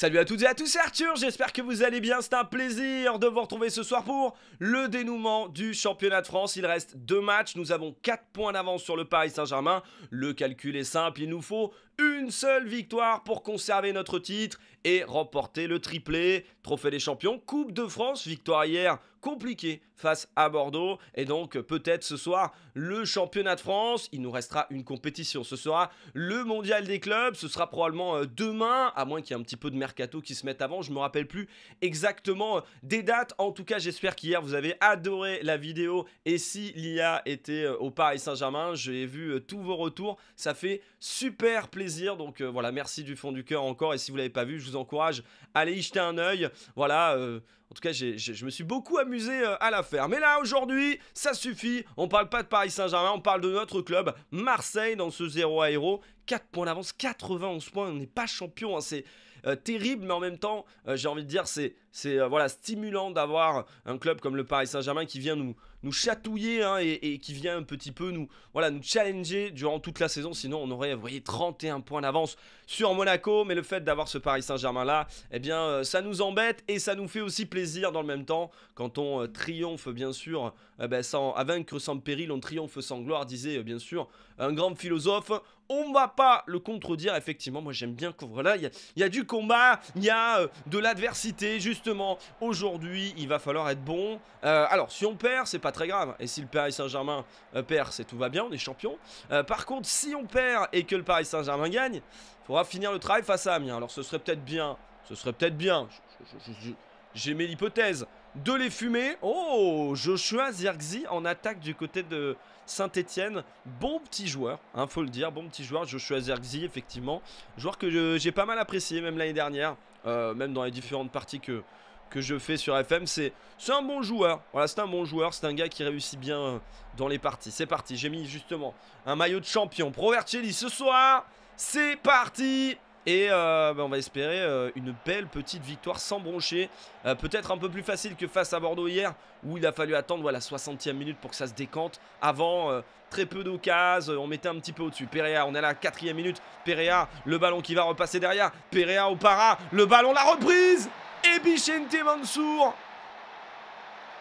Salut à toutes et à tous, c'est Arthur, j'espère que vous allez bien, c'est un plaisir de vous retrouver ce soir pour le dénouement du championnat de France. Il reste deux matchs, nous avons quatre points d'avance sur le Paris Saint-Germain, le calcul est simple, il nous faut une seule victoire pour conserver notre titre et remporter le triplé. Trophée des champions, Coupe de France, victoire hier compliquée face à Bordeaux. Et donc peut-être ce soir le championnat de France. Il nous restera une compétition. Ce sera le mondial des clubs. Ce sera probablement euh, demain, à moins qu'il y ait un petit peu de mercato qui se mette avant. Je ne me rappelle plus exactement euh, des dates. En tout cas, j'espère qu'hier vous avez adoré la vidéo. Et si l'IA était euh, au Paris Saint-Germain, j'ai vu tous vos retours. Ça fait super plaisir donc euh, voilà, merci du fond du cœur encore. Et si vous l'avez pas vu, je vous encourage à aller y jeter un œil. Voilà. Euh, en tout cas, je me suis beaucoup amusé euh, à la faire. Mais là, aujourd'hui, ça suffit. On parle pas de Paris Saint-Germain, on parle de notre club, Marseille, dans ce 0 à 0. 4 points d'avance, 91 points. On n'est pas champion. Hein, c'est terrible, mais en même temps, j'ai envie de dire, c'est voilà, stimulant d'avoir un club comme le Paris Saint-Germain qui vient nous, nous chatouiller hein, et, qui vient un petit peu nous, voilà, nous challenger durant toute la saison. Sinon, on aurait, vous voyez, 31 points d'avance sur Monaco. Mais le fait d'avoir ce Paris Saint-Germain là, eh bien, euh, ça nous embête et ça nous fait aussi plaisir dans le même temps quand on euh, triomphe, bien sûr, euh, ben, sans, à vaincre sans péril, on triomphe sans gloire, disait bien sûr un grand philosophe on va pas le contredire, effectivement, moi j'aime bien qu'on il il y a du combat, il y a euh, de l'adversité, justement, aujourd'hui, il va falloir être bon, euh, alors si on perd, c'est pas très grave, et si le Paris Saint-Germain euh, perd, c'est tout va bien, on est champion, par contre, si on perd et que le Paris Saint-Germain gagne, il faudra finir le travail face à Amiens, alors ce serait peut-être bien, ce serait peut-être bien, j'ai mis l'hypothèse de les fumer. Oh, Joshua Zirgzi en attaque du côté de Saint-Etienne. Bon petit joueur, il hein, faut le dire, bon petit joueur. Joshua Zirgzi, effectivement. Joueur que euh, j'ai pas mal apprécié, même l'année dernière, euh, même dans les différentes parties que, que je fais sur FM. C'est un bon joueur. Voilà, c'est un bon joueur. C'est un gars qui réussit bien euh, dans les parties. C'est parti, j'ai mis justement un maillot de champion. Provercelli ce soir. C'est parti et euh, ben, on va espérer euh, une belle petite victoire sans broncher. Euh, peut-être un peu plus facile que face à Bordeaux hier, où il a fallu attendre voilà, 60e minute pour que ça se décante. Avant, très peu d'occasions, on mettait un petit peu au-dessus. Perea, on est à la 4 minute. Perea, le ballon qui va repasser derrière. Perea au para, le ballon, la reprise Et Bichente Mansour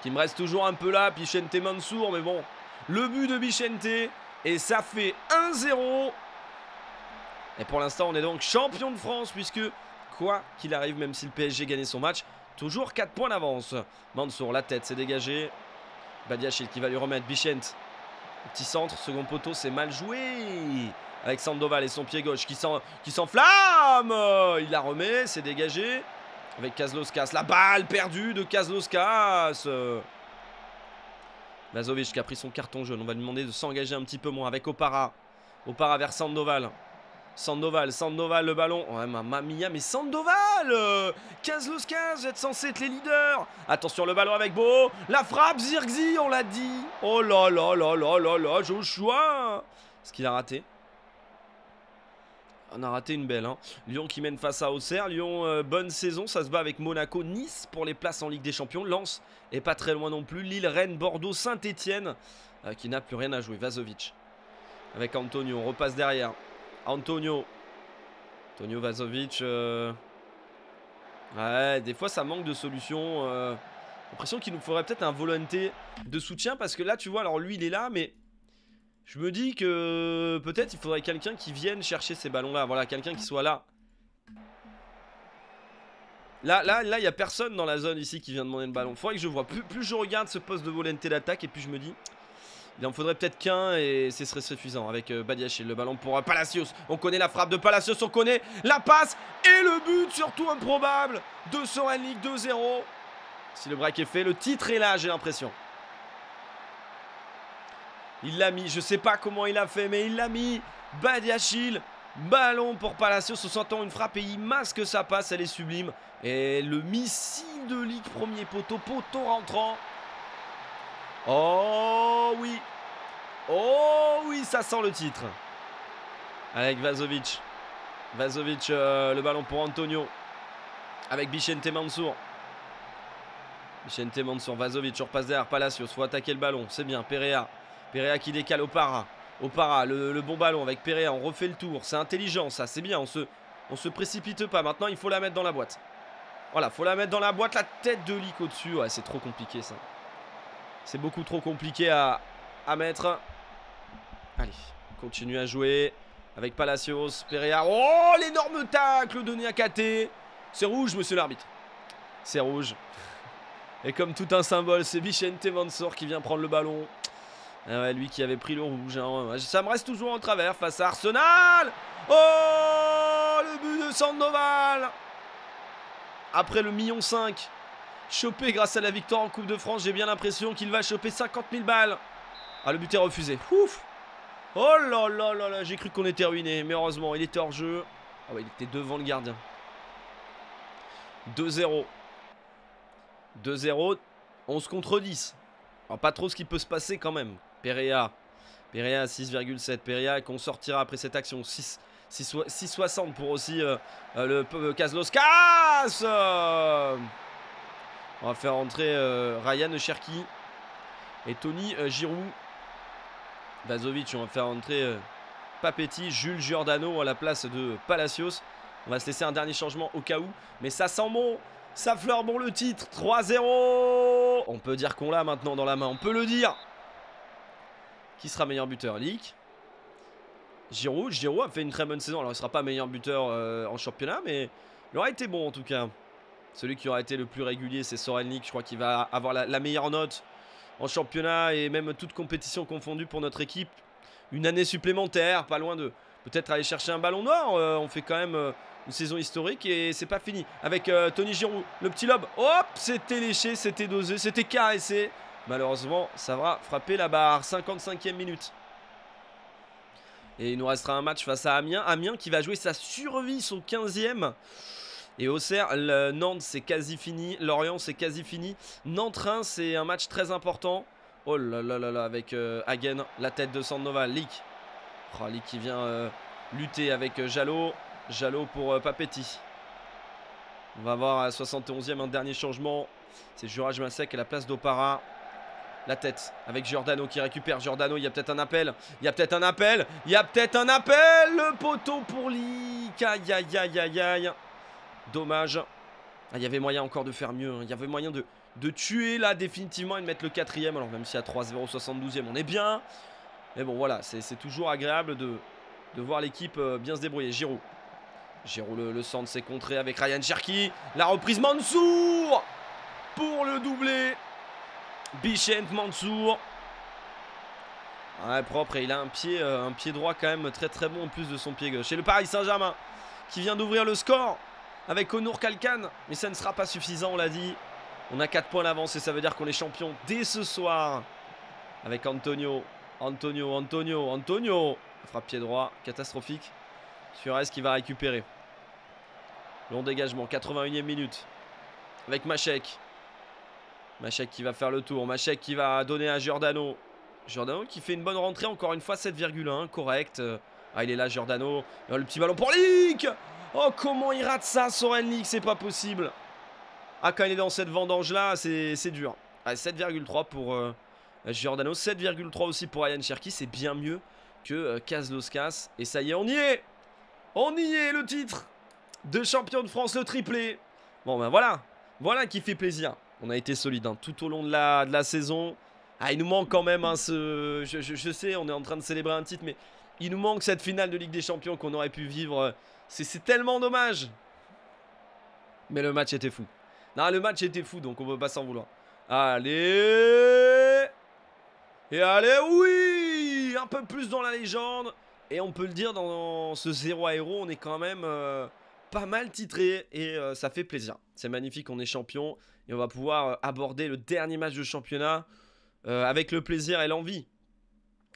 Qui me reste toujours un peu là, Bichente Mansour, mais bon. Le but de Bichente, et ça fait 1-0 et pour l'instant, on est donc champion de France puisque, quoi qu'il arrive, même si le PSG gagnait son match, toujours 4 points d'avance. Mansour, la tête, s'est dégagée. Badiachil qui va lui remettre. Bichent, petit centre, second poteau, c'est mal joué. Avec Sandoval et son pied gauche qui s'enflamme. Il la remet, c'est dégagé. Avec Kazloskas, la balle perdue de Kazloskas. Vazovic qui a pris son carton jaune. On va lui demander de s'engager un petit peu moins avec Opara. Opara vers Sandoval. Sandoval, Sandoval, le ballon. Ouais, oh, ma mia, mais Sandoval 15 15, vous êtes censé être les leaders. Attention, le ballon avec Beau. La frappe, Zirgzi, on l'a dit. Oh là là là là là là, Joshua Ce qu'il a raté. On a raté une belle. Hein. Lyon qui mène face à Auxerre. Lyon, euh, bonne saison. Ça se bat avec Monaco, Nice pour les places en Ligue des Champions. Lens est pas très loin non plus. Lille, Rennes, Bordeaux, Saint-Etienne euh, qui n'a plus rien à jouer. Vazovic avec Antonio. On repasse derrière. Antonio. Antonio Vazovic. Euh, ouais, des fois ça manque de solutions. Euh. J'ai L'impression qu'il nous faudrait peut-être un volonté de soutien parce que là, tu vois, alors lui il est là, mais je me dis que peut-être il faudrait quelqu'un qui vienne chercher ces ballons-là. Voilà, quelqu'un qui soit là. Là, là, là, il n'y a personne dans la zone ici qui vient demander le ballon. Faudrait que je vois. Plus, plus je regarde ce poste de volonté d'attaque et puis je me dis, il en faudrait peut-être qu'un et ce serait suffisant avec euh, Badiachil. Le ballon pour euh, Palacios. On connaît la frappe de Palacios, on connaît la passe et le but surtout improbable de en Ligue 2-0. Si le break est fait, le titre est là, j'ai l'impression. Il l'a mis, je ne sais pas comment il a fait, mais il l'a mis. Badiachil, ballon pour Palacios, on sentant une frappe et il masque sa passe, elle est sublime. Et le missile de Ligue, premier poteau, poteau rentrant. Oh oui, Oh oui, ça sent le titre. Avec Vazovic. Vazovic, euh, le ballon pour Antonio. Avec Bichente Mansour. Bichente Mansour, Vazovic, on repasse derrière Palacios. Faut attaquer le ballon, c'est bien. Perea. Perea qui décale Opara. au le, le bon ballon avec Perea. On refait le tour. C'est intelligent ça, c'est bien. On se, on se précipite pas. Maintenant, il faut la mettre dans la boîte. Voilà, faut la mettre dans la boîte. La tête de Lick au-dessus. Ouais, c'est trop compliqué ça. C'est beaucoup trop compliqué à, à mettre. Allez, continue à jouer avec Palacios, Pereira. Oh, l'énorme tacle de Niakate, C'est rouge, monsieur l'arbitre. C'est rouge. Et comme tout un symbole, c'est Vicente Mansor qui vient prendre le ballon. Ah lui qui avait pris le rouge. Hein. Ça me reste toujours en travers face à Arsenal. Oh, le but de Sandoval. Après le million 5, chopé grâce à la victoire en Coupe de France, j'ai bien l'impression qu'il va choper 50 000 balles. Ah, le but est refusé. Ouf Oh là là là là, j'ai cru qu'on était ruiné, mais heureusement, il était hors jeu. Ah ouais, il était devant le gardien. 2-0. 2-0, 11 contre 10. Ah, pas trop ce qui peut se passer quand même. Perea, Perea 6,7. Perea qu'on sortira après cette action. 6, 6,60 pour aussi euh, euh, le Caslos. Euh, cas on va faire entrer Ryan Cherki et Tony Giroud. Dazovic on va faire entrer euh, Papetti, Jules Giordano à la place de Palacios. On va se laisser un dernier changement au cas où. Mais ça sent bon, ça fleur bon le titre. 3-0 On peut dire qu'on l'a maintenant dans la main, on peut le dire. Qui sera meilleur buteur Lick Giroud, Giroud a fait une très bonne saison. Alors il ne sera pas meilleur buteur euh, en championnat, mais il aura été bon en tout cas. Celui qui aura été le plus régulier, c'est Soren Lick. Je crois qu'il va avoir la meilleure note en championnat et même toute compétition confondue pour notre équipe. Une année supplémentaire, pas loin de peut-être aller chercher un ballon noir, euh, on fait quand même euh, une saison historique et c'est pas fini. Avec euh, Tony Giroud, le petit lobe, hop, c'était léché, c'était dosé, c'était caressé. Malheureusement, ça va frapper la barre. 55e minute. Et il nous restera un match face à Amiens. Amiens qui va jouer sa survie, son 15e. Et Auxerre, le Nantes c'est quasi fini, Lorient c'est quasi fini. nantes c'est un match très important. Oh là là là là, avec euh, Hagen, la tête de Sandoval. Lick. Oh, Lick qui vient euh, lutter avec Jalot. Euh, Jalot pour Papetti. On va voir à 71e un dernier changement. C'est Juraj Masek à la place d'Opara. La tête avec Giordano qui récupère. Giordano, il y a peut-être un appel. Il y a peut-être un appel. Il y a peut-être un appel. Le poteau pour Lick. Aïe aïe aïe aïe aïe. Dommage. Ah, il y avait moyen encore de faire mieux. Hein. Il y avait moyen de, de tuer là définitivement et de mettre le quatrième. Alors même si à 3-0 72e, on est bien. Mais bon, voilà, c'est toujours agréable de, de voir l'équipe euh, bien se débrouiller. Giroud. Giroud, le, centre s'est contré avec Ryan Cherki. La reprise Mansour pour le doublé. Bichent Mansour. Ouais, propre et il a un pied, euh, un pied droit quand même très très bon en plus de son pied gauche. Et le Paris Saint-Germain qui vient d'ouvrir le score avec Onur Kalkan. Mais ça ne sera pas suffisant, on l'a dit. On a 4 points d'avance et ça veut dire qu'on est champion dès ce soir. Avec Antonio, Antonio, Antonio, Antonio. Frappe pied droit, catastrophique. Suarez qui va récupérer. Long dégagement, 81e minute. Avec Machek. Machek qui va faire le tour. Machek qui va donner à Giordano. Giordano qui fait une bonne rentrée, encore une fois 7,1, correct. Ah, il est là, Giordano. Le petit ballon pour Link Oh, comment il rate ça, Sorenlik C'est pas possible. Ah, quand il est dans cette vendange-là, c'est dur. 7,3 ah, pour euh, Giordano. 7,3 aussi pour Ryan Cherki. C'est bien mieux que euh, Kazloskas. Et ça y est, on y est On y est, le titre de champion de France, le triplé. Bon, ben voilà. Voilà qui fait plaisir. On a été solide hein, tout au long de la, de la saison. Ah, il nous manque quand même hein, ce... Je, sais, on est en train de célébrer un titre, mais il nous manque cette finale de Ligue des Champions qu'on aurait pu vivre... Euh, c'est tellement dommage. Mais le match était fou. Non, le match était fou, donc on peut pas s'en vouloir. Allez Et allez, oui Un peu plus dans la légende. Et on peut le dire, dans ce 0 à héros, on est quand même euh, pas mal titré. Et euh, ça fait plaisir. C'est magnifique, on est champion. Et on va pouvoir euh, aborder le dernier match de championnat avec le plaisir et l'envie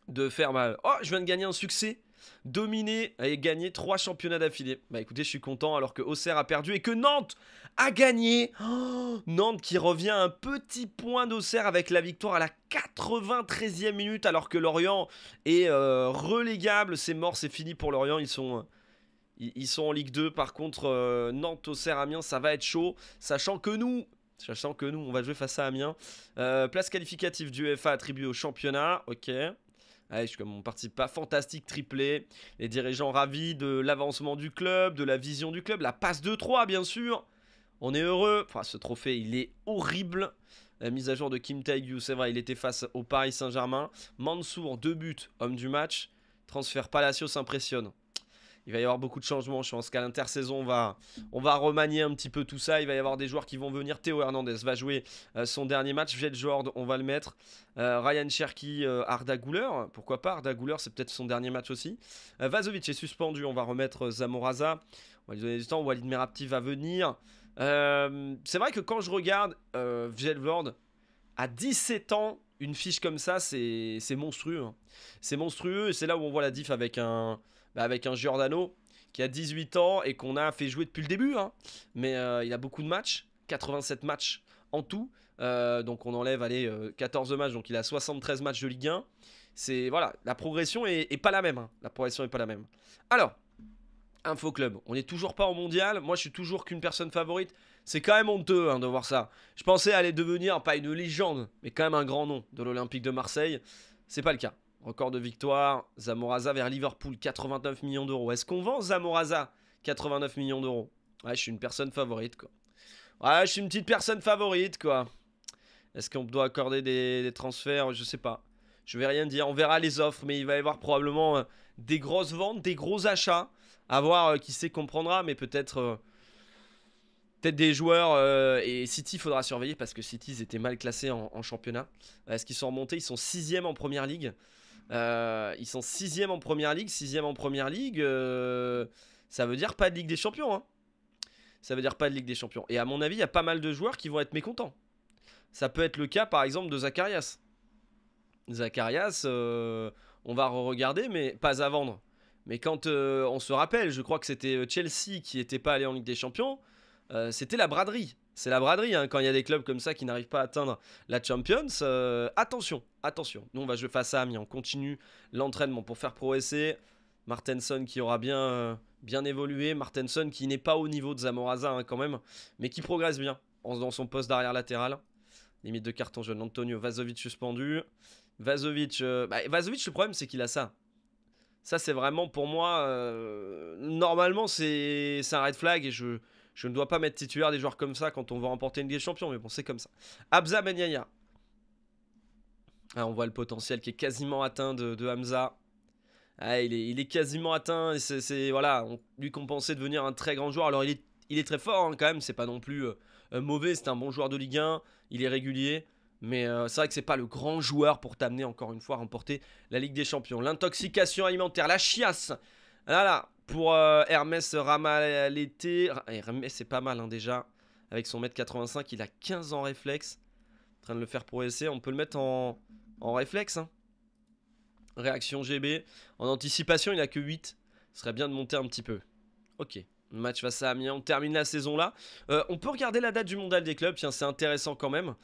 de faire mal. Bah, oh, je viens de gagner un succès dominé et gagné trois championnats d'affilée. Bah écoutez, je suis content alors que Auxerre a perdu et que Nantes a gagné. Oh, Nantes qui revient un petit point d'Auxerre avec la victoire à la 93e minute alors que Lorient est euh, relégable. C'est mort, c'est fini pour Lorient. Ils sont... Ils sont en Ligue 2, par contre, euh, Nantes, Auxerre, Amiens, ça va être chaud. Sachant que nous, sachant que nous, on va jouer face à Amiens. Euh, place qualificative du FA attribuée au championnat, ok. Ah je suis comme mon parti pas. Fantastique triplé. Les dirigeants ravis de l'avancement du club, de la vision du club. La passe de 3 bien sûr. On est heureux. Enfin, ce trophée, il est horrible. La mise à jour de Kim tae c'est vrai, il était face au Paris Saint-Germain. Mansour, deux buts, homme du match. Transfert Palacio s'impressionne. Il va y avoir beaucoup de changements. Je pense qu'à l'intersaison, on va, on va remanier un petit peu tout ça. Il va y avoir des joueurs qui vont venir. Théo Hernandez va jouer euh, son dernier match. Jed on va le mettre. Euh, Ryan Cherky, euh, Arda Gouler. Pourquoi pas Arda Gouler c'est peut-être son dernier match aussi. Vazovic est suspendu. On va remettre Zamoraza. On va lui donner du temps. Walid Merapti va venir. c'est vrai que quand je regarde euh, à 17 ans, une fiche comme ça, c'est monstrueux. Hein. C'est monstrueux et c'est là où on voit la diff avec un, bah, avec un Giordano qui a 18 ans et qu'on a fait jouer depuis le début. Hein. Mais euh, il a beaucoup de matchs, 87 matchs en tout. Euh, donc on enlève allez, 14 euh, matchs, donc il a 73 matchs de Ligue 1. C'est voilà, la progression est, pas la même. Hein. La progression est pas la même. Alors, Info Club, on n'est toujours pas au mondial. Moi, je suis toujours qu'une personne favorite. C'est quand même honteux hein, de voir ça. Je pensais aller devenir pas une légende, mais quand même un grand nom de l'Olympique de Marseille. C'est pas le cas. Record de victoire, Zamoraza vers Liverpool, 89 millions d'euros. Est-ce qu'on vend Zamoraza 89 millions d'euros. Ouais, je suis une personne favorite, quoi. Ouais, je suis une petite personne favorite, quoi. Est-ce qu'on doit accorder des, transferts Je sais pas. Je vais rien dire. On verra les offres, mais il va y avoir probablement euh, des grosses ventes, des gros achats. À voir euh, qui sait prendra, mais peut-être. Euh, peut-être des joueurs. et City, il faudra surveiller parce que City, ils étaient mal classés en, championnat. Est-ce qu'ils sont remontés Ils sont 6 en première ligue. Euh, ils sont sixième en première ligue, sixième en première ligue. Euh, ça veut dire pas de Ligue des Champions. Hein. Ça veut dire pas de Ligue des Champions. Et à mon avis, il y a pas mal de joueurs qui vont être mécontents. Ça peut être le cas, par exemple, de Zacharias. Zacharias, euh, on va re regarder, mais pas à vendre. Mais quand on se rappelle, je crois que c'était Chelsea qui n'était pas allé en Ligue des Champions, c'était la braderie. C'est la braderie hein, quand il y a des clubs comme ça qui n'arrivent pas à atteindre la Champions. Euh, attention, attention. Nous, on va jouer face à Amiens. On continue l'entraînement pour faire progresser. Martenson qui aura bien, euh, bien évolué. Martenson qui n'est pas au niveau de Zamoraza hein, quand même, mais qui progresse bien dans son poste d'arrière latéral. Limite de carton jaune. Antonio Vazovic suspendu. Vazovic, euh, bah, Vazovic, le problème c'est qu'il a ça. Ça, c'est vraiment pour moi. normalement, c'est un red flag et je je ne dois pas mettre titulaire des joueurs comme ça quand on va remporter une Ligue des Champions, mais bon, c'est comme ça. Hamza Benyaya. Ah, on voit le potentiel qui est quasiment atteint de, Hamza. Ah, il, est, quasiment atteint. C'est voilà, on, lui compensait de devenir un très grand joueur. Alors il est, très fort hein, quand même. C'est pas non plus euh, euh, mauvais. C'est un bon joueur de Ligue 1. Il est régulier. Mais euh, c'est vrai que c'est pas le grand joueur pour t'amener encore une fois à remporter la Ligue des Champions. L'intoxication alimentaire, la chiasse. Ah là, là, pour Hermes euh, Hermès l'été, ah, Hermès c'est pas mal hein, déjà. Avec son mètre 85, il a 15 ans réflexe. En train de le faire progresser. On peut le mettre en, réflexe. Hein. Réaction GB. En anticipation, il a que 8. Ce serait bien de monter un petit peu. Ok. Match face à Amiens. On termine la saison là. Euh, on peut regarder la date du mondial des clubs. Tiens, c'est intéressant quand même.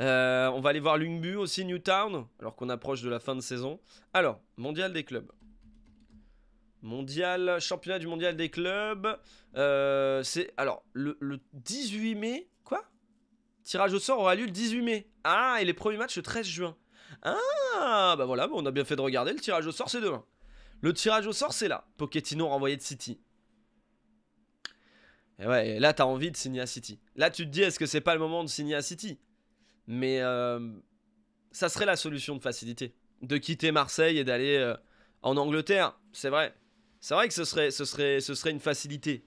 Euh, on va aller voir Lungbu aussi, Newtown. Alors qu'on approche de la fin de saison. Alors, mondial des clubs. Mondial, championnat du mondial des clubs. Euh, c'est alors le, 18 mai, quoi Tirage au sort aura lieu le 18 mai. Ah, et les premiers matchs le 13 juin. Ah, bah voilà, on a bien fait de regarder. Le tirage au sort, c'est demain. Le tirage au sort, c'est là. Pochettino renvoyé de City. Et ouais, là, t'as envie de signer à City. Là, tu te dis, est-ce que c'est pas le moment de signer à City Mais euh, ça serait la solution de facilité. De quitter Marseille et d'aller euh, en Angleterre, c'est vrai. C'est vrai que ce serait, ce, serait, ce serait une facilité.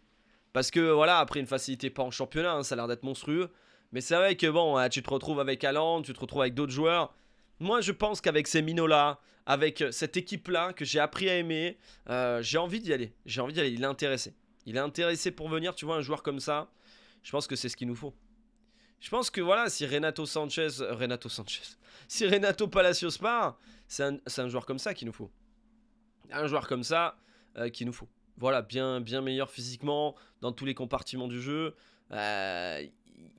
Parce que voilà, après une facilité pas en championnat, hein, ça a l'air d'être monstrueux. Mais c'est vrai que bon, hein, tu te retrouves avec Alain tu te retrouves avec d'autres joueurs. Moi, je pense qu'avec ces minots-là, avec euh, cette équipe-là que j'ai appris à aimer, euh, j'ai envie d'y aller. J'ai envie d'y aller. Il est intéressé. Il est intéressé pour venir, tu vois, un joueur comme ça. Je pense que c'est ce qu'il nous faut. Je pense que voilà, si Renato Sanchez, euh, Renato Sanchez, si Renato Palacios part, c'est un, un joueur comme ça qu'il nous faut. Un joueur comme ça, euh, nous faut. Voilà, bien, bien meilleur physiquement dans tous les compartiments du jeu. Euh,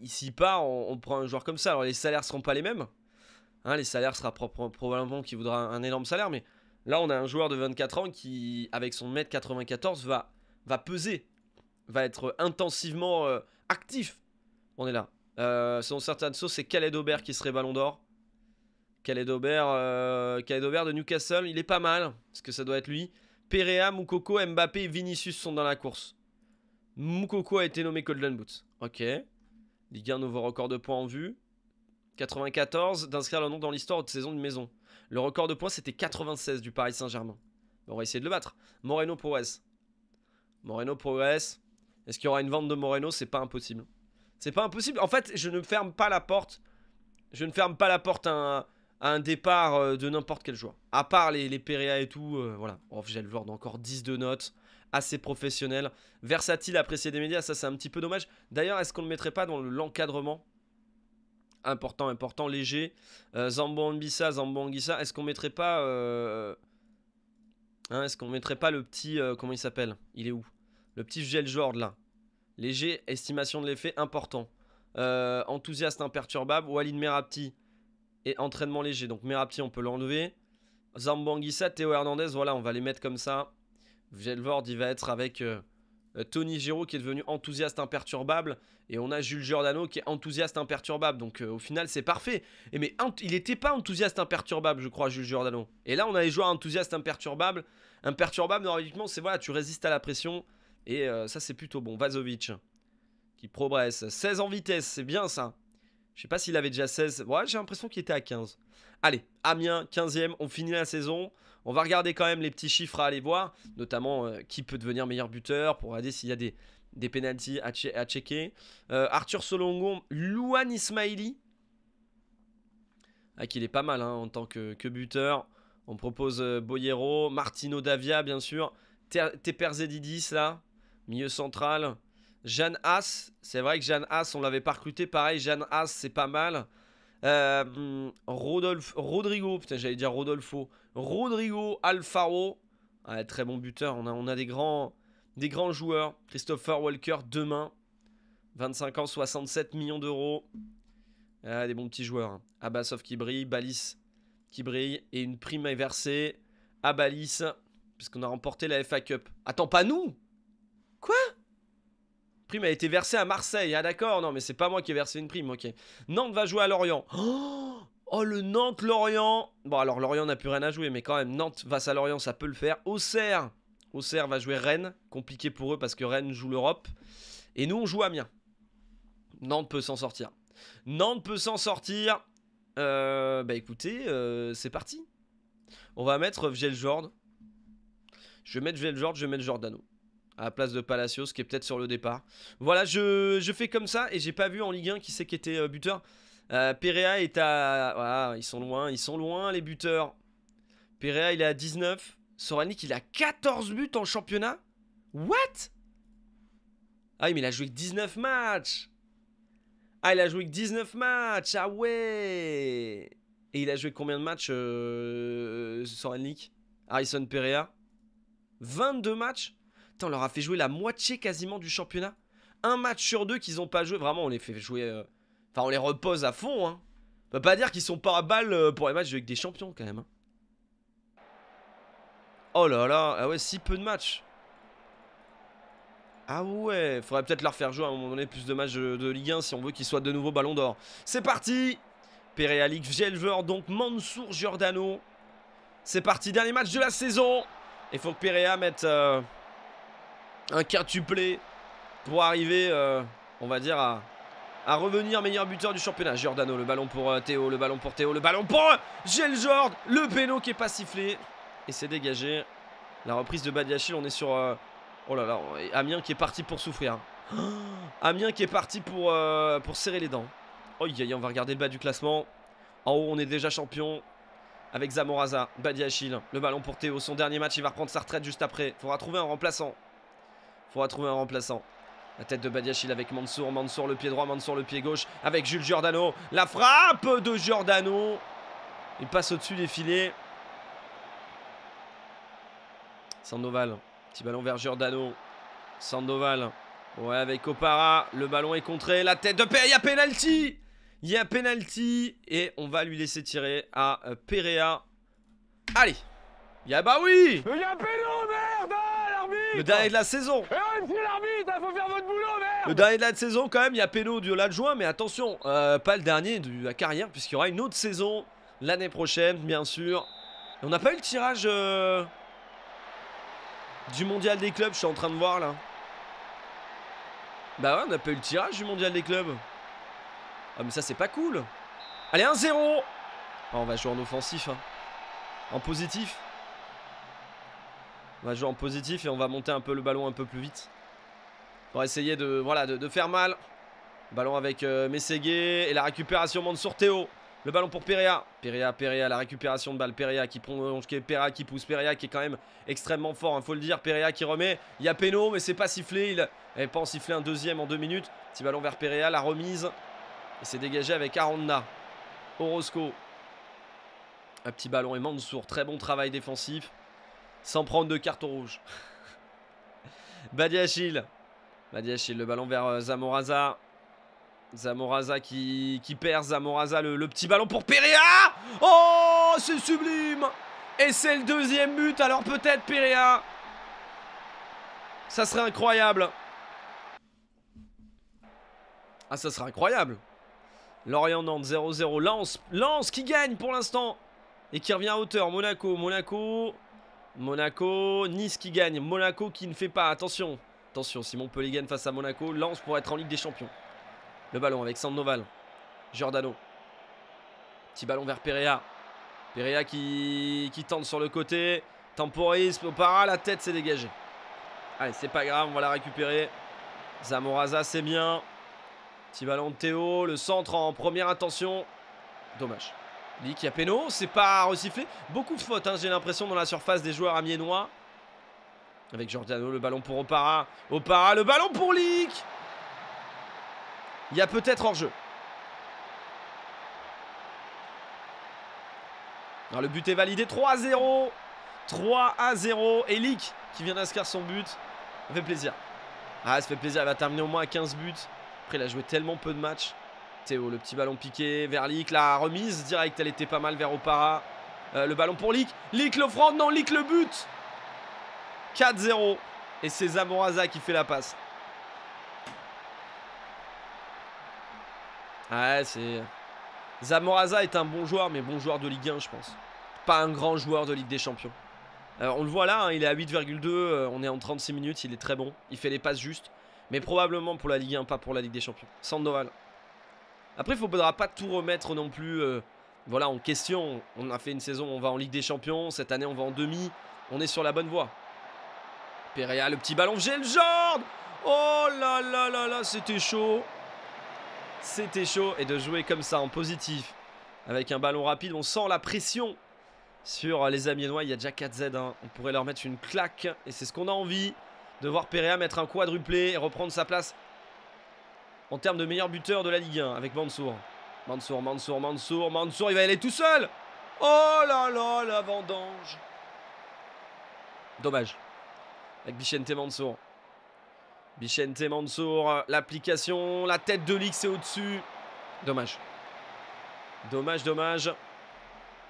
ici pas. on, prend un joueur comme ça. Alors les salaires seront pas les mêmes. Hein. les salaires sera probablement qui voudra un, énorme salaire, mais là on a un joueur de 24 ans qui, avec son mètre 94, va, va peser, va être intensivement euh, actif. On est là. selon certaines sources, c'est Khaled Aubert qui serait Ballon d'Or. Khaled Aubert, Khaled Aubert de Newcastle, il est pas mal, parce que ça doit être lui. Perea, Moukoko, Mbappé et Vinicius sont dans la course. Moukoko a été nommé Golden Boots. Ok. Ligue 1, nouveau record de points en vue. 94, d'inscrire le nom dans l'histoire de saison de maison. Le record de points, c'était 96 du Paris Saint-Germain. On va essayer de le battre. Moreno progresse. Moreno progresse. Est-ce qu'il y aura une vente de Moreno C'est pas impossible. C'est pas impossible. En fait, je ne ferme pas la porte. Je ne ferme pas la porte à un, un départ euh, de n'importe quel joueur. À part les, les Perea et tout, euh, voilà. Oh, j'ai le encore 10 de notes, assez professionnel. Versatile, apprécié des médias, ça c'est un petit peu dommage. D'ailleurs, est-ce qu'on ne le mettrait pas dans l'encadrement Important, important, léger. Euh, Zambo est-ce qu'on mettrait pas... Euh, hein, est-ce qu'on mettrait pas le petit... comment il s'appelle Il est où Le petit gel Jord là. Léger, estimation de l'effet, important. enthousiaste imperturbable, Walid Merapti et entraînement léger. Donc Merapti, on peut l'enlever. Zambanguissa, Théo Hernandez, voilà, on va les mettre comme ça. Velvord, il va être avec euh, euh, Tony Giraud qui est devenu enthousiaste imperturbable. Et on a Jules Giordano qui est enthousiaste imperturbable. Donc euh, au final, c'est parfait. Et mais il n'était pas enthousiaste imperturbable, je crois, Jules Giordano. Et là, on a les joueurs enthousiastes imperturbables. Imperturbable, normalement, c'est voilà, tu résistes à la pression. Et ça, c'est plutôt bon. Vazovic qui progresse. 16 en vitesse, c'est bien ça. Je sais pas s'il avait déjà 16. Ouais, j'ai l'impression qu'il était à 15. Allez, Amiens, 15e, on finit la saison. On va regarder quand même les petits chiffres à aller voir, notamment euh, qui peut devenir meilleur buteur pour regarder s'il y a des, des pénalties à, checker. Euh, Arthur Solongo, Luan Ismaili. Ah, est pas mal hein, en tant que, que, buteur. On propose euh, Boyero, Martino Davia, bien sûr. Zedidis, là, milieu central. Jeanne Haas, c'est vrai que Jeanne Haas, on l'avait pas recruté. Pareil, Jeanne Haas, c'est pas mal. Euh, Rodrigo, putain, j'allais dire Rodolfo. Rodrigo Alfaro, très bon buteur. On a, on a des, grands, des grands joueurs. Christopher Walker, demain. 25 ans, 67 millions d'euros. Ah, des bons petits joueurs. Hein. qui brille, Balis qui brille. Et une prime à versée à Balis, puisqu'on a remporté la FA Cup. Attends, pas nous Quoi prime a été versée à Marseille. Ah d'accord, non mais c'est pas moi qui ai versé une prime, ok. Nantes va jouer à Lorient. Oh, oh, le Nantes-Lorient Bon alors Lorient n'a plus rien à jouer, mais quand même Nantes face à Lorient ça peut le faire. Auxerre, Auxerre va jouer Rennes, compliqué pour eux parce que Rennes joue l'Europe. Et nous on joue à Amiens. Nantes peut s'en sortir. Nantes peut s'en sortir. Euh, bah écoutez, euh, c'est parti. On va mettre Vjeljord. Je vais mettre Vjeljord, je vais mettre Jordano à la place de Palacios qui est peut-être sur le départ. Voilà, je, fais comme ça et j'ai pas vu en Ligue 1 qui c'est qui était euh, buteur. Euh, Perea est à... Voilà, ah, ils sont loin, ils sont loin les buteurs. Perea il est à 19. Soranik il a 14 buts en championnat. What Ah mais il a joué que 19 matchs. Ah il a joué que 19 matchs. Ah ouais Et il a joué combien de matchs euh, Soranik Harrison Perea 22 matchs Putain, on leur a fait jouer la moitié quasiment du championnat. Un match sur deux qu'ils ont pas joué. Vraiment, on les fait jouer. Euh, enfin, on les repose à fond. Hein. ne peut pas dire qu'ils sont pas à balle euh, pour les matchs avec des champions quand même. Hein. Oh là là, ah ouais, si peu de matchs. Ah ouais, faudrait peut-être leur faire jouer à un moment donné plus de matchs de Ligue 1 si on veut qu'ils soient de nouveau Ballon d'Or. C'est parti League, vielver, donc Mansour Giordano. C'est parti, dernier match de la saison. Il faut que Perea mette... Euh, un quintuplé pour arriver, euh, on va dire, à, revenir meilleur buteur du championnat. Giordano, le ballon pour euh, Théo, le ballon pour Théo, le ballon pour euh, le Jord, le péno qui est pas sifflé. Et c'est dégagé. La reprise de Badiachil, on est sur... oh là là, Amiens qui est parti pour souffrir. Amien Amiens qui est parti pour, pour serrer les dents. Oh, on va regarder le bas du classement. En haut, on est déjà champion avec Zamoraza, Badiachil. Le ballon pour Théo, son dernier match, il va reprendre sa retraite juste après. Faudra trouver un remplaçant. Faudra trouver un remplaçant. La tête de Badiachil avec Mansour, Mansour le pied droit, Mansour le pied gauche avec Jules Giordano. La frappe de Giordano. Il passe au-dessus des filets. Sandoval, petit ballon vers Giordano. Sandoval, ouais avec Opara, le ballon est contré, la tête de perea. il y a penalty Il y a penalty et on va lui laisser tirer à Perea. Allez, Y'a bah y a bah oui Y'a y merde hein. Le dernier de la saison eh, hein, faut faire votre boulot, merde Le dernier de la saison, quand même, il y a Péno du juin, mais attention, euh, pas le dernier de la carrière, puisqu'il y aura une autre saison l'année prochaine, bien sûr. on n'a pas eu le tirage euh, du Mondial des clubs, je suis en train de voir, là. Bah ouais, on n'a pas eu le tirage du Mondial des clubs. Ah, mais ça, c'est pas cool Allez, 1-0 ah, On va jouer en offensif, hein. En positif on va jouer en positif et on va monter un peu le ballon un peu plus vite. Pour essayer de, voilà, de, faire mal. Ballon avec euh, et la récupération monte sur Théo. Le ballon pour Perea. Perea, Perea, la récupération de balle. Perea qui prend Perea qui pousse. Perea qui est quand même extrêmement fort, il hein, faut le dire. Perea qui remet. Il y a Peno, mais c'est pas sifflé. Il n'avait pas en sifflé un deuxième en deux minutes. Petit ballon vers Perea, la remise. Et c'est dégagé avec Aranda. Orozco. Un petit ballon et Mansour. Très bon travail défensif sans prendre de carton rouge. Badiachil. Badiachil, le ballon vers euh, Zamoraza. Zamoraza qui, qui perd. Zamoraza, le, petit ballon pour Perea. Oh, c'est sublime. Et c'est le deuxième but. Alors peut-être Perea. Ça serait incroyable. Ah, ça serait incroyable. Lorient-Nantes 0-0. Lance. Lance qui gagne pour l'instant. Et qui revient à hauteur. Monaco. Monaco Monaco, Nice qui gagne, Monaco qui ne fait pas, attention. Attention, Simon Montpellier face à Monaco, Lance pour être en Ligue des Champions. Le ballon avec Sandoval, Giordano. Petit ballon vers Perea. Perea qui, qui tente sur le côté. Temporise, Para, la tête s'est dégagée. Allez, c'est pas grave, on va la récupérer. Zamoraza, c'est bien. Petit ballon de Théo, le centre en première attention Dommage. Lick, y il a Peno, c'est pas recyclé. Beaucoup de fautes, hein, j'ai l'impression, dans la surface des joueurs amiénois. Avec Giordano, le ballon pour Opara. Opara, le ballon pour Lick Il y a peut-être hors-jeu. le but est validé, 3-0 3 0 et Lick qui vient d'inscrire son but. Ça fait plaisir. Ah, ça fait plaisir, Elle va terminer au moins à 15 buts. Après, il a joué tellement peu de matchs. Théo, le petit ballon piqué vers Lick, la remise directe, elle était pas mal vers Opara. Euh, le ballon pour Lick, Lick front non, Lick le but 4-0, et c'est Zamoraza qui fait la passe. Ouais, c'est... Euh, Zamoraza est un bon joueur, mais bon joueur de Ligue 1, je pense. Pas un grand joueur de Ligue des Champions. Euh, on le voit là, hein, il est à 8,2, on est en 36 minutes, il est très bon, il fait les passes justes, mais probablement pour la Ligue 1, pas pour la Ligue des Champions. Sandoval. Après, il ne faudra pas tout remettre non plus euh, voilà, en question. On a fait une saison, on va en Ligue des Champions. Cette année, on va en demi. On est sur la bonne voie. Perea, le petit ballon. J'ai le genre Oh là là là là, c'était chaud. C'était chaud. Et de jouer comme ça, en positif, avec un ballon rapide, on sent la pression sur euh, les Amiens-Noirs. Il y a déjà 4Z. Hein. On pourrait leur mettre une claque. Et c'est ce qu'on a envie de voir Perea mettre un quadruplé et reprendre sa place en termes de meilleur buteur de la Ligue 1 avec Mansour. Mansour, Mansour, Mansour, Mansour, il va y aller tout seul Oh là là, la vendange Dommage. Avec Bichente Mansour. Bichente Mansour, l'application, la tête de Ligue, est au-dessus. Dommage. Dommage, dommage.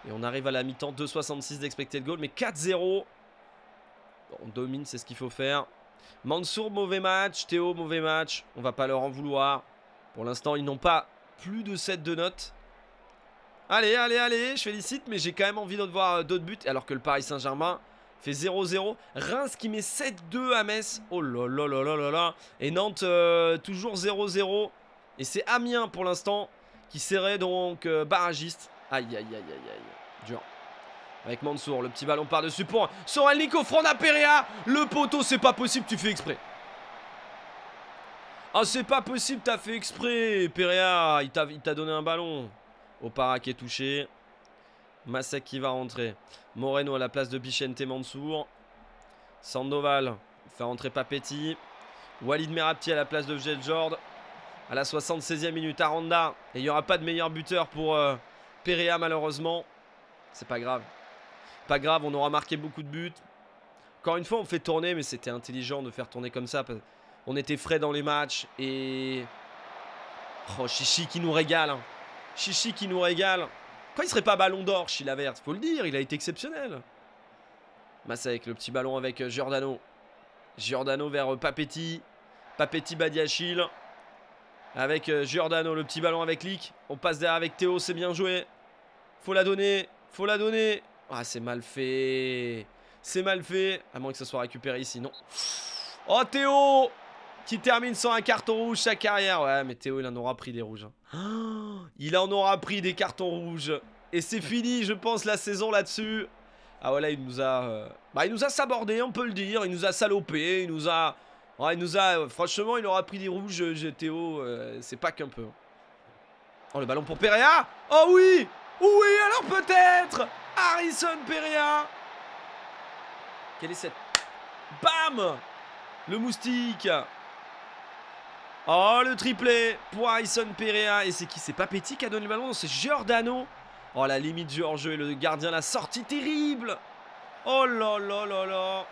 Et on arrive à la mi-temps, 2,66 de goal, mais 4-0. On domine, c'est ce qu'il faut faire. Mansour, mauvais match. Théo, mauvais match. On va pas leur en vouloir. Pour l'instant, ils n'ont pas plus de 7 de notes. Allez, allez, allez, je félicite, mais j'ai quand même envie de voir euh, d'autres buts. Alors que le Paris Saint-Germain fait 0-0. Reims qui met 7-2 à Metz. Oh là là là là là Et Nantes, euh, toujours 0-0. Et c'est Amiens pour l'instant qui serait donc euh, barragiste. Aïe, aïe, aïe, aïe, aïe. Dur avec Mansour. Le petit ballon par-dessus pour Soral Nico, Franda Perea. Le poteau, c'est pas possible, tu fais exprès. Ah, c'est pas possible, t'as fait exprès, Perea. Il t'a donné un ballon. Opara qui est touché. Masek qui va rentrer. Moreno à la place de Bichente Mansour. Sandoval fait rentrer Papetti. Walid Merapti à la place de Jeljord Jord. À la 76e minute, Aranda. Et il n'y aura pas de meilleur buteur pour euh, Perea, malheureusement. C'est pas grave. Pas grave, on aura marqué beaucoup de buts. Encore une fois, on fait tourner, mais c'était intelligent de faire tourner comme ça. on était frais dans les matchs et... Oh, Chichi qui nous régale. Hein. Chichi qui nous régale. Quand il serait pas ballon d'or, Chilavert, faut le dire, il a été exceptionnel. avec le petit ballon avec euh, Giordano. Giordano vers euh, Papetti. Papetti Badiachil. Avec euh, Giordano, le petit ballon avec Lick. On passe derrière avec Théo, c'est bien joué. Faut la donner, faut la donner. Ah, c'est mal fait. C'est mal fait. À moins que ça soit récupéré ici. Non. Oh, Théo Qui termine sans un carton rouge Chaque carrière. Ouais, mais Théo, il en aura pris des rouges. Hein. Il en aura pris des cartons rouges. Et c'est fini, je pense, la saison là-dessus. Ah voilà, il nous a... Euh, bah, il nous a sabordé, on peut le dire. Il nous a salopé, il nous a... Ouais, il nous a... Euh, franchement, il aura pris des rouges, euh, Théo. c'est pas qu'un peu. Hein. Oh, le ballon pour Perea Oh oui Oui, alors peut-être Harrison Perea. Quelle est cette... Bam Le moustique Oh, le triplé pour Harrison Perea. Et c'est qui C'est pas qui a donné le ballon, c'est Giordano. Oh, la limite du hors-jeu et le gardien, la sortie terrible Oh là là là là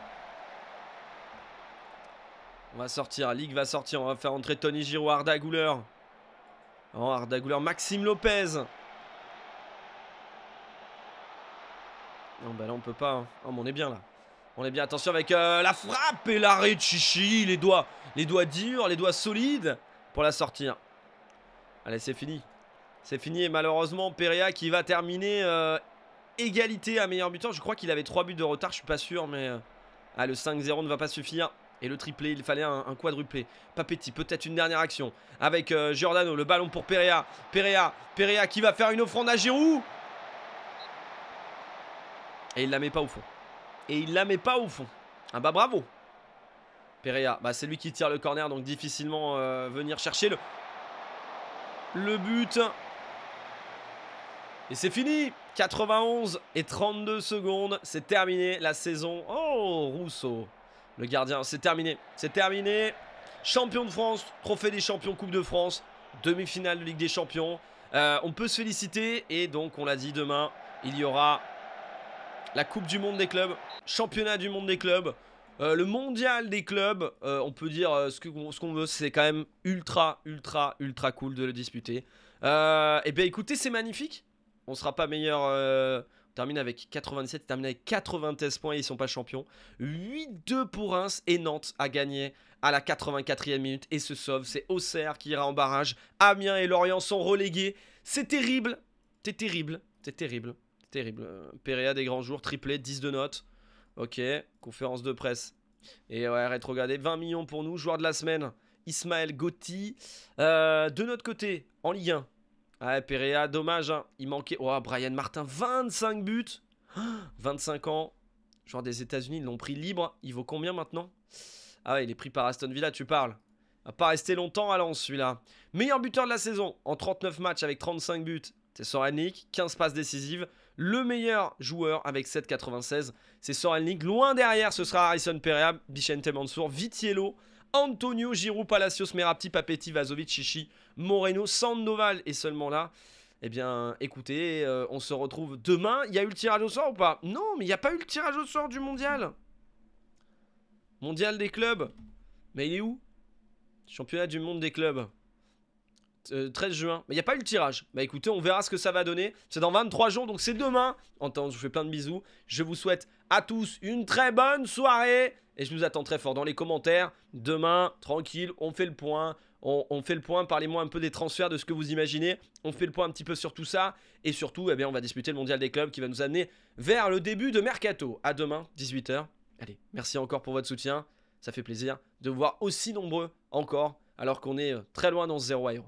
On va sortir, Ligue va sortir, on va faire entrer Tony Giroud, Arda Oh, Arda Maxime Lopez Non, bah là, on peut pas. Hein. mais on est bien là. On est bien. Attention avec euh, la frappe et l'arrêt de Chichi. Les doigts, les doigts durs, les doigts solides pour la sortir. Allez, c'est fini. C'est fini. Et malheureusement, Perea qui va terminer euh, égalité à meilleur buteur. Je crois qu'il avait 3 buts de retard. Je suis pas sûr, mais euh, ah, le 5-0 ne va pas suffire. Et le triplé, il fallait un, quadruplé. Papetti, peut-être une dernière action. Avec Giordano, le ballon pour Perea. Perea, Perea qui va faire une offrande à Giroud. Et il la met pas au fond. Et il la met pas au fond. Ah bah bravo. Perea, bah, c'est lui qui tire le corner, donc difficilement euh, venir chercher le, le but. Et c'est fini 91 et 32 secondes, c'est terminé la saison. Oh, Rousseau, le gardien, c'est terminé, c'est terminé. Champion de France, trophée des champions, Coupe de France, demi-finale de Ligue des champions. Euh, on peut se féliciter et donc on l'a dit demain, il y aura la Coupe du Monde des clubs, championnat du monde des clubs, euh, le mondial des clubs, euh, on peut dire euh, ce qu'on veut, c'est quand même ultra, ultra, ultra cool de le disputer. et eh bien écoutez, c'est magnifique. On sera pas meilleur. on termine avec 87, on termine avec 96 points et ils sont pas champions. 8-2 pour Reims et Nantes a gagné à la 84e minute et se sauve. C'est Auxerre qui ira en barrage. Amiens et Lorient sont relégués. C'est terrible. C'est terrible. C'est terrible. Terrible. Perea des grands jours, triplé, 10 de notes. Ok, conférence de presse. Et ouais, rétrogradé, 20 millions pour nous, joueur de la semaine, Ismaël Gotti. Euh, de notre côté, en Ligue 1. Ah ouais, Perea, dommage, hein. il manquait... Oh, Brian Martin, 25 buts 25 ans, joueur des États-Unis, ils l'ont pris libre. Il vaut combien maintenant Ah ouais, il est pris par Aston Villa, tu parles. va ah, pas rester longtemps à celui-là. Meilleur buteur de la saison, en 39 matchs avec 35 buts. C'est Soranik, 15 passes décisives le meilleur joueur avec 7,96. C'est Sorelnik. Loin derrière, ce sera Harrison Perea, Bichente Mansour, Vitiello, Antonio, Giroud, Palacios, Merapti, Papetti, Vazovic, Chichi, Moreno, Sandoval et seulement là. Eh bien, écoutez, euh, on se retrouve demain. Il y a eu le tirage au sort ou pas Non, mais il n'y a pas eu le tirage au sort du mondial. Mondial des clubs. Mais il est où Championnat du monde des clubs. 13 euh, juin. Mais il n'y a pas eu le tirage. Bah écoutez, on verra ce que ça va donner. C'est dans 23 jours, donc c'est demain. En je vous fais plein de bisous. Je vous souhaite à tous une très bonne soirée. Et je vous attends très fort dans les commentaires. Demain, tranquille, on fait le point. On, fait le point, parlez-moi un peu des transferts, de ce que vous imaginez. On fait le point un petit peu sur tout ça. Et surtout, eh bien, on va disputer le Mondial des clubs qui va nous amener vers le début de Mercato. À demain, 18h. Allez, merci encore pour votre soutien. Ça fait plaisir de vous voir aussi nombreux encore alors qu'on est euh, très loin dans ce 0